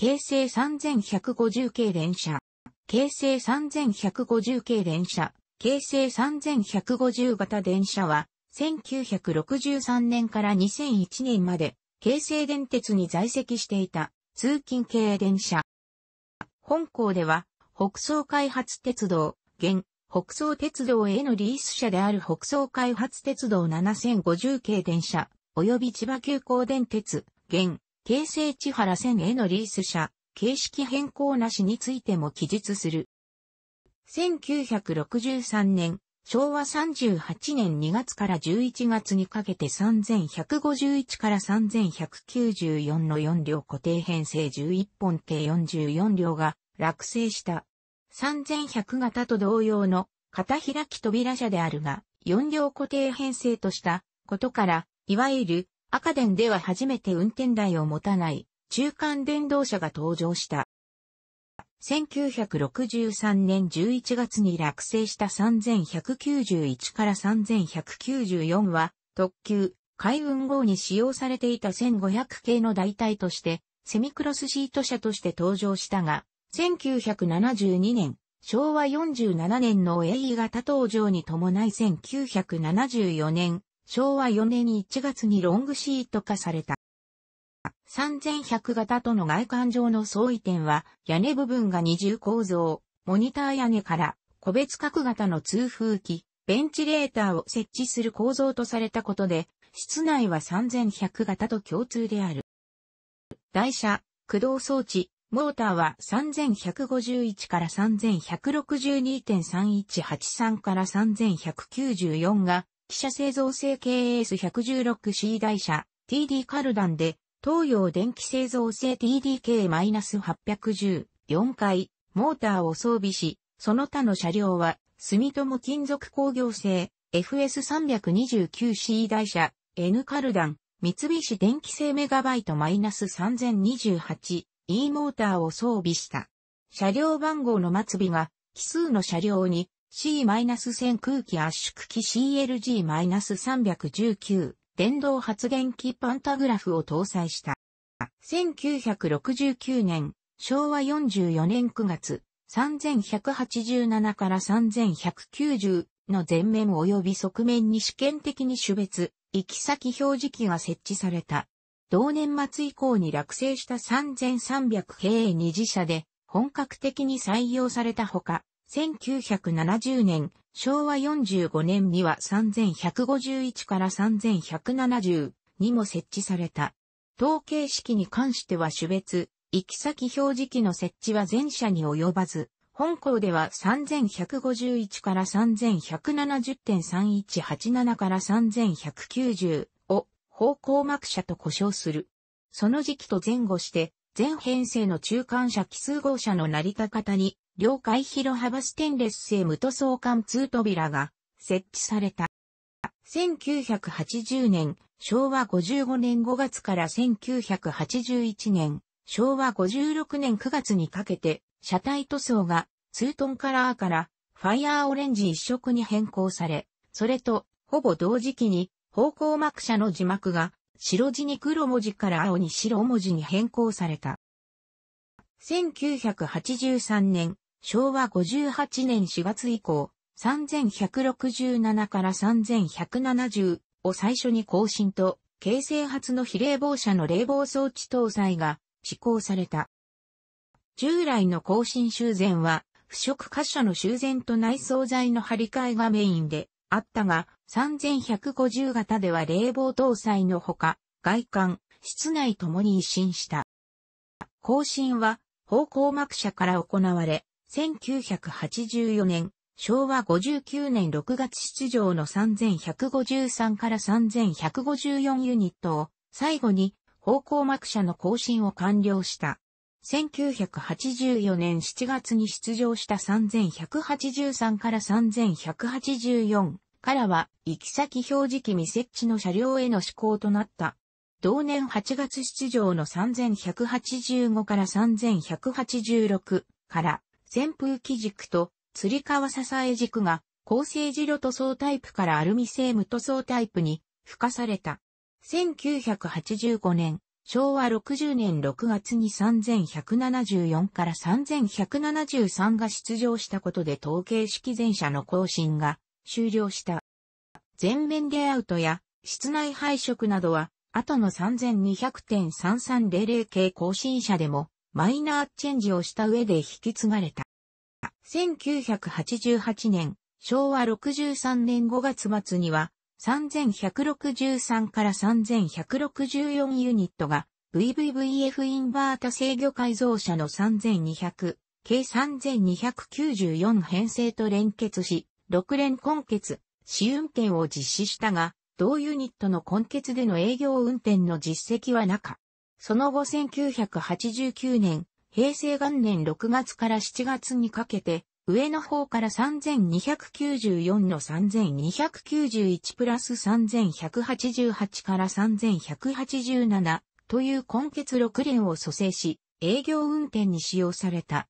京成3150系電車、京成3150系電車、京成3150型電車は、1963年から2001年まで、京成電鉄に在籍していた通勤系電車。本校では、北総開発鉄道、現、北総鉄道へのリース車である北総開発鉄道7050系電車、及び千葉急行電鉄、現、京成千原線へのリース車、形式変更なしについても記述する。1963年、昭和38年2月から11月にかけて3151から3194の4両固定編成11本計44両が落成した。3100型と同様の片開き扉車であるが、4両固定編成としたことから、いわゆる赤電では初めて運転台を持たない中間電動車が登場した。1963年11月に落成した3191から3194は特急、海運号に使用されていた1500系の代替としてセミクロスシート車として登場したが、1972年、昭和47年の AE 型登場に伴い1974年、昭和4年1月にロングシート化された。3100型との外観上の相違点は、屋根部分が二重構造、モニター屋根から個別角型の通風機、ベンチレーターを設置する構造とされたことで、室内は3100型と共通である。台車、駆動装置、モーターは3151から3162.3183から3194が汽車製造製 KS116C 台車 TD カルダンで、東洋電気製造製 TDK-810、4回、モーターを装備し、その他の車両は、住友金属工業製 FS329C 台車 N カルダン、三菱電気製メガバイト -3028E モーターを装備した。車両番号の末尾が奇数の車両に C-1000 空気圧縮機 CLG-319 電動発電機パンタグラフを搭載した。1969年、昭和44年9月、3187から3190の前面及び側面に試験的に種別、行き先表示器が設置された。同年末以降に落成した3300平二次車で本格的に採用されたほか、1970年、昭和45年には3151から3170にも設置された。統計式に関しては種別、行き先表示器の設置は全社に及ばず、本校では3151から3170.3187から3190を方向幕車と呼称する。その時期と前後して、全編成の中間車奇数号車の成り立方に両界広幅ステンレス製無塗装貫通扉が設置された。1980年、昭和55年5月から1981年、昭和56年9月にかけて、車体塗装がツートンカラーからファイアーオレンジ一色に変更され、それとほぼ同時期に方向幕車の字幕が白地に黒文字から青に白文字に変更された。1983年、昭和58年4月以降、3167から3170を最初に更新と、京成発の非冷房車の冷房装置搭載が施行された。従来の更新修繕は、腐食箇所の修繕と内装材の張り替えがメインであったが、3150型では冷房搭載のほか、外観、室内ともに一新した。更新は、方向幕車から行われ、1984年、昭和59年6月出場の3153から3154ユニットを最後に方向幕車の更新を完了した。1984年7月に出場した3183から3184からは行き先表示器未設置の車両への施行となった。同年8月出場の3185から3186から扇風機軸と、吊り革支え軸が、構成自ロ塗装タイプからアルミ製無塗装タイプに、付加された。1985年、昭和60年6月に3174から3173が出場したことで統計式前者の更新が終了した。全面レイアウトや室内配色などは後の3200.3300系更新車でもマイナーチェンジをした上で引き継がれた。1988年、昭和63年5月末には、3163から3164ユニットが VVVF インバータ制御改造車の3200、計3294編成と連結し、6連根結、試運転を実施したが、同ユニットの根結での営業運転の実績はなかっその後1989年、平成元年6月から7月にかけて、上の方から3294の3291プラス3188から3187という根結6連を蘇生し、営業運転に使用された。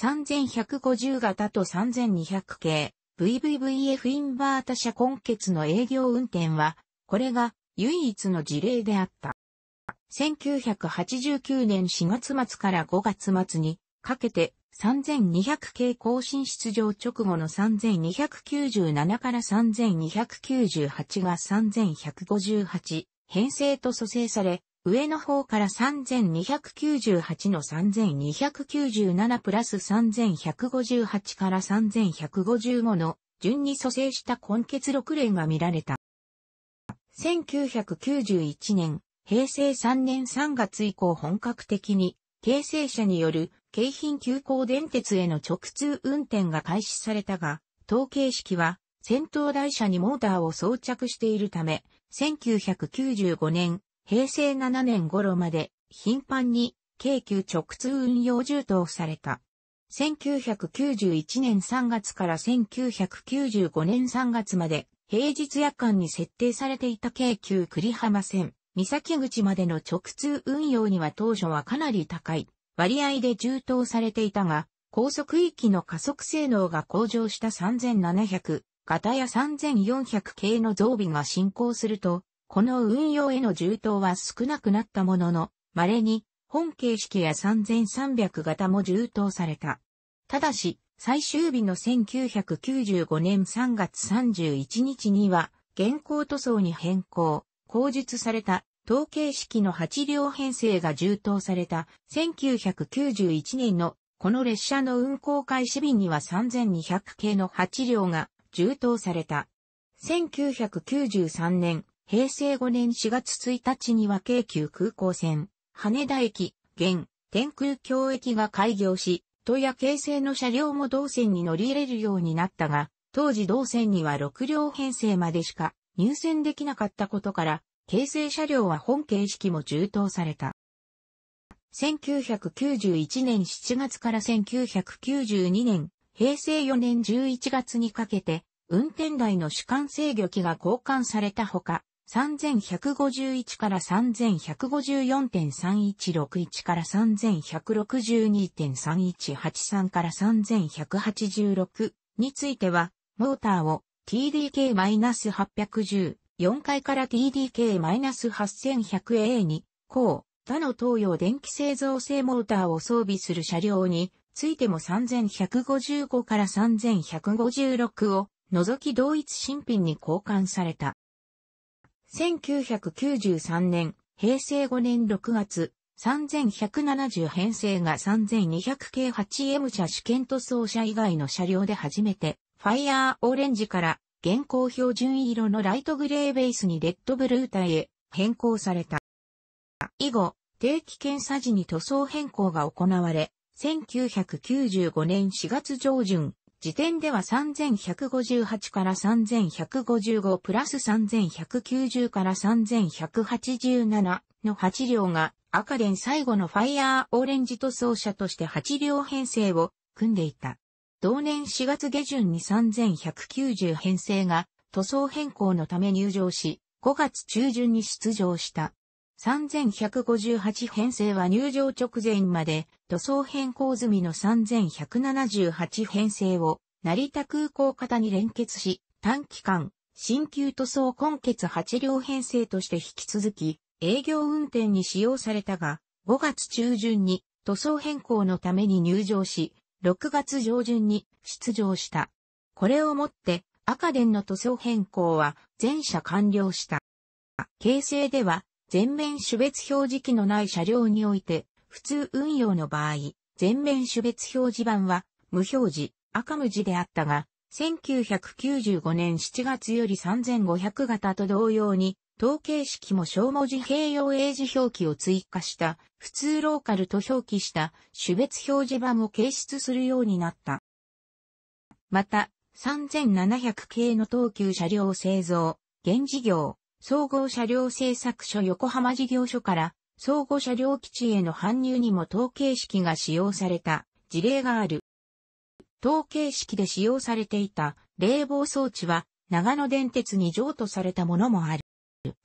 3150型と3200系 VVVF インバータ車根結の営業運転は、これが唯一の事例であった。1989年4月末から5月末にかけて3200系更新出場直後の3297から3298が3158編成と蘇生され、上の方から3298の3297プラス3158から3155の順に蘇生した根結6連が見られた。1991年平成3年3月以降本格的に、京成車による京浜急行電鉄への直通運転が開始されたが、統計式は先頭台車にモーターを装着しているため、1995年、平成7年頃まで頻繁に京急直通運用充当された。1991年3月から1995年3月まで平日夜間に設定されていた京急栗浜線。三崎口までの直通運用には当初はかなり高い割合で充当されていたが、高速域の加速性能が向上した3700型や3400系の増備が進行すると、この運用への充当は少なくなったものの、稀に本形式や3300型も充当された。ただし、最終日の1995年3月31日には、現行塗装に変更、口述された統計式の8両編成が充当された1991年のこの列車の運行開始日には3200系の8両が充当された。1993年、平成5年4月1日には京急空港線、羽田駅、現、天空橋駅が開業し、都や京成の車両も同線に乗り入れるようになったが、当時同線には6両編成までしか入線できなかったことから、形成車両は本形式も充当された。1991年7月から1992年、平成4年11月にかけて、運転台の主管制御機が交換されたほか、3151から3154.3161から3162.3183から3186については、モーターを TDK-810 4階から TDK-8100A に、こう、他の東洋電気製造製モーターを装備する車両に、ついても3155から3156を除き同一新品に交換された。1993年、平成5年6月、3170編成が3200 k 8M 車試験塗装車以外の車両で初めて、ファイアーオレンジから現行標準色のライトグレーベースにレッドブルー体へ変更された。以後、定期検査時に塗装変更が行われ、1995年4月上旬、時点では3158から3155プラス3190から3187の8両が赤電最後のファイヤーオレンジ塗装車として8両編成を組んでいた。同年4月下旬に3190編成が塗装変更のため入場し、5月中旬に出場した。3158編成は入場直前まで塗装変更済みの3178編成を成田空港型に連結し、短期間、新旧塗装根結8両編成として引き続き営業運転に使用されたが、5月中旬に塗装変更のために入場し、6月上旬に出場した。これをもって赤電の塗装変更は全車完了した。形成では全面種別表示器のない車両において普通運用の場合、全面種別表示板は無表示、赤無地であったが、1995年7月より3500型と同様に統計式も小文字併用英字表記を追加した、普通ローカルと表記した種別表示版を掲出するようになった。また、3700系の東急車両製造、現事業、総合車両製作所横浜事業所から、総合車両基地への搬入にも統計式が使用された事例がある。統計式で使用されていた冷房装置は長野電鉄に譲渡されたものもある。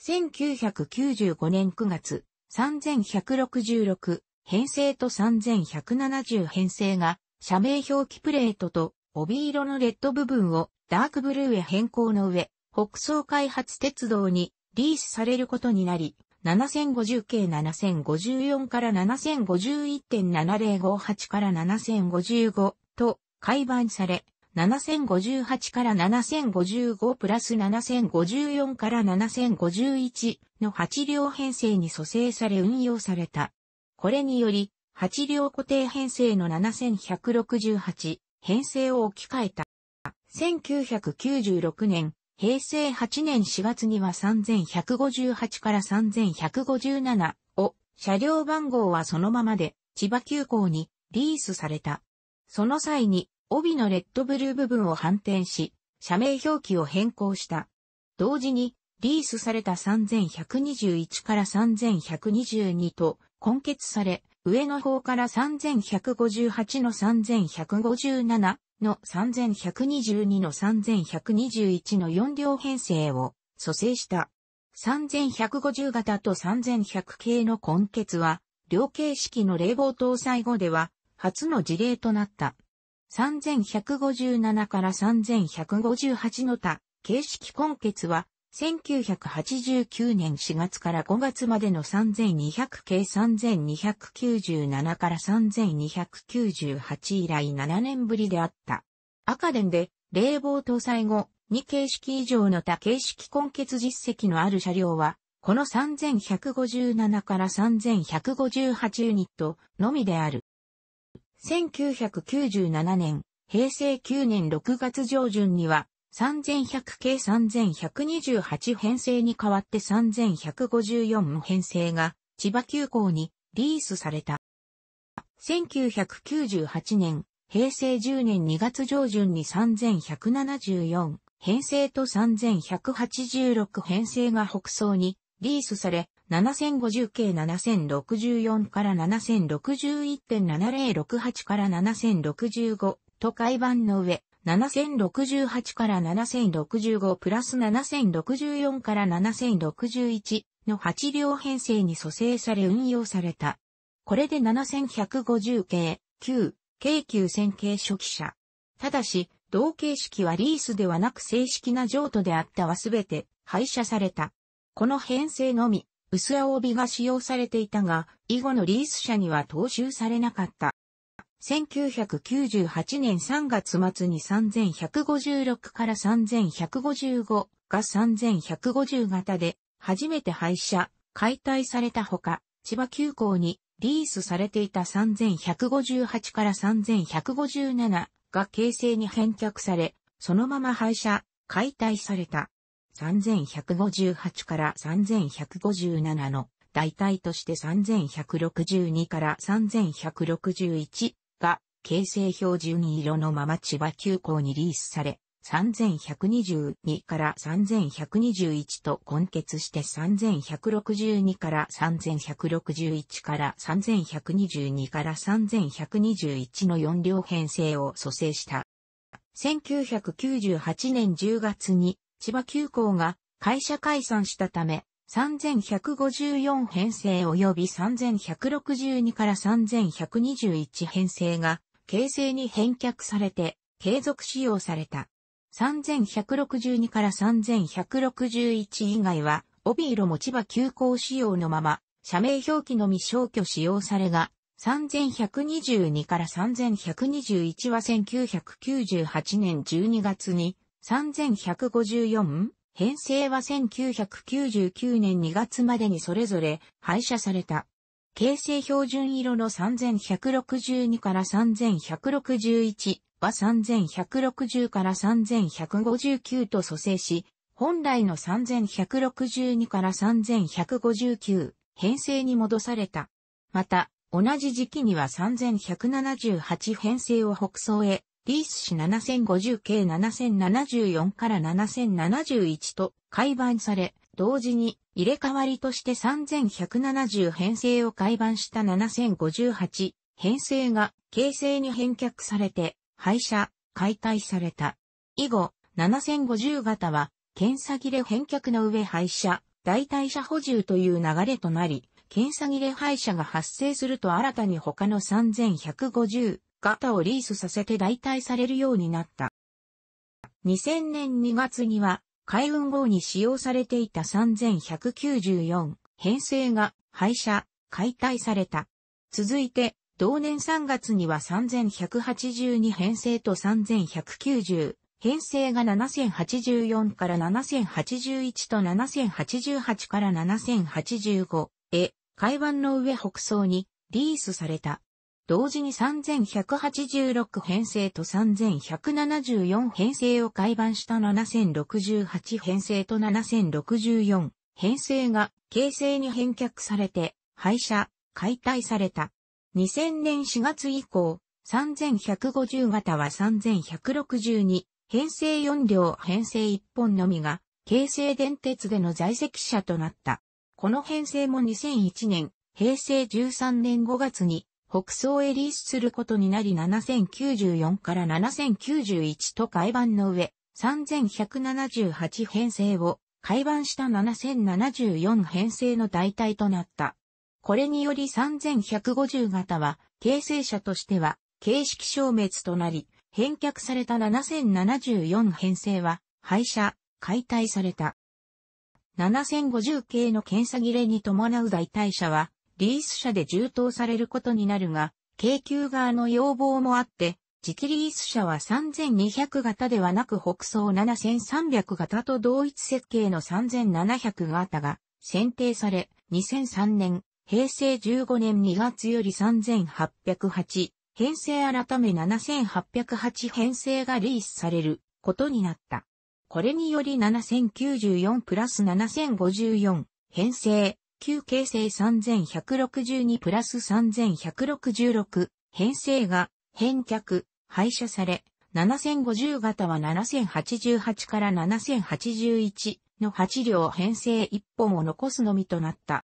1995年9月、3166編成と3170編成が、社名表記プレートと帯色のレッド部分をダークブルーへ変更の上、北総開発鉄道にリースされることになり、7050系7054から7051.7058から7055と改版され、7058から7055プラス7054から7051の8両編成に蘇生され運用された。これにより、8両固定編成の7168編成を置き換えた。1996年、平成8年4月には3158から3157を、車両番号はそのままで、千葉急行にリースされた。その際に、帯のレッドブルー部分を反転し、社名表記を変更した。同時に、リースされた3121から3122と根結され、上の方から3158の3157の3122の3121の4両編成を蘇生した。3150型と3100系の根結は、両形式の冷房搭載後では、初の事例となった。3157から3158の他、形式根結は、1989年4月から5月までの3200系3297から3298以来7年ぶりであった。赤電で、冷房搭載後、2形式以上の多形式根結実績のある車両は、この3157から3158ユニットのみである。1997年、平成9年6月上旬には、3100系3128編成に代わって3154編成が千葉急行にリースされた。1998年、平成10年2月上旬に3174編成と3186編成が北総にリースされ、7050系7064から7061.7068から7065と改版の上、7068から7065プラス7064から7061の8両編成に蘇生され運用された。これで7150系、9、京急線系初期車。ただし、同形式はリースではなく正式な譲渡であったはすべて廃車された。この編成のみ、薄青帯が使用されていたが、以後のリース車には踏襲されなかった。1998年3月末に3156から3155が3150型で、初めて廃車、解体されたほか、千葉急行にリースされていた3158から3157が形成に返却され、そのまま廃車、解体された。3158から3157の代替として3162から3161が形成標準色のまま千葉急行にリースされ、3122から3121と根結して3162から3161から3122から3121の4両編成を蘇生した。1998年10月に千葉急行が会社解散したため、3154編成及び3162から3121編成が形成に返却されて継続使用された。3162から3161以外は、帯色持ち場急行仕様のまま、社名表記のみ消去使用されが、3122から3121は1998年12月に3154編成は1999年2月までにそれぞれ廃車された。形成標準色の3162から3161は3160から3159と蘇生し、本来の3162から3159編成に戻された。また、同じ時期には3178編成を北総へリース氏7050系7074から7071と改版され、同時に入れ替わりとして3170編成を改版した7058編成が形成に返却されて廃車、解体された。以後、7050型は検査切れ返却の上廃車、代替車補充という流れとなり、検査切れ廃車が発生すると新たに他の3150型をリースさせて代替されるようになった。2000年2月には、海運号に使用されていた3194編成が廃車、解体された。続いて、同年3月には3182編成と3190編成が7084から7081と7088から7085へ、海湾の上北総にリースされた。同時に3186編成と3174編成を改版した7068編成と7064編成が形成に返却されて廃車、解体された。2000年4月以降、3150型は3162、編成4両編成1本のみが、形成電鉄での在籍者となった。この編成も2001年、平成13年5月に、北総へリースすることになり7094から7091と改版の上、3178編成を改版した7074編成の代替となった。これにより3150型は、形成者としては、形式消滅となり、返却された7074編成は、廃車、解体された。7050系の検査切れに伴う代替者は、リース車で充当されることになるが、京急側の要望もあって、次期リース車は3200型ではなく北総7300型と同一設計の3700型が選定され、2003年、平成15年2月より3808、編成改め7808編成がリースされることになった。これにより7094プラス7054編成旧形成3162プラス3166、編成が、返却、廃車され、7050型は7088から7081の8両編成1本を残すのみとなった。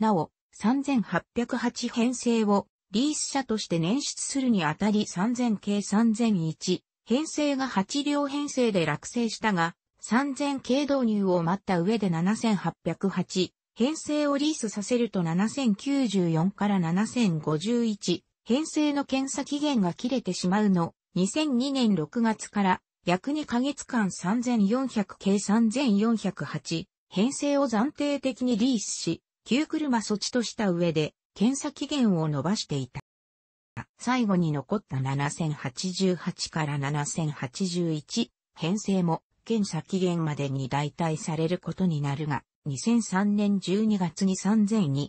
なお、3808編成をリース車として捻出するにあたり3000系3001編成が8両編成で落成したが、3000系導入を待った上で7808編成をリースさせると7094から7051、編成の検査期限が切れてしまうの、2002年6月から約2ヶ月間3400計3408、編成を暫定的にリースし、旧車措置とした上で、検査期限を伸ばしていた。最後に残った7088から7081、編成も検査期限までに代替されることになるが、2003年12月に3200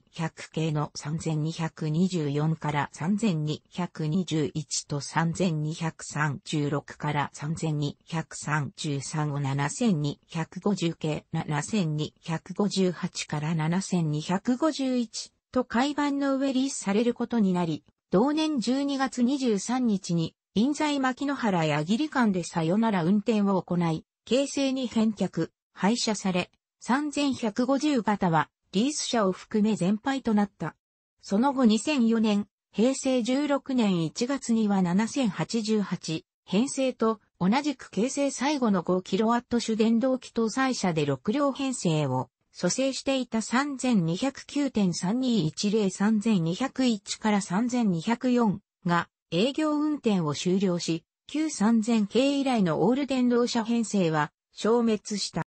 系の3224から3221と3236から3233を7250系7258から7251と海版の上リースされることになり、同年12月23日に臨西牧野原や義理間でさよなら運転を行い、形成に返却、廃車され、3150型はリース車を含め全廃となった。その後2004年、平成16年1月には7088、編成と同じく形成最後の 5kW 主電動機搭載車で6両編成を蘇生していた3209.32103201から3204が営業運転を終了し、旧3000系以来のオール電動車編成は消滅した。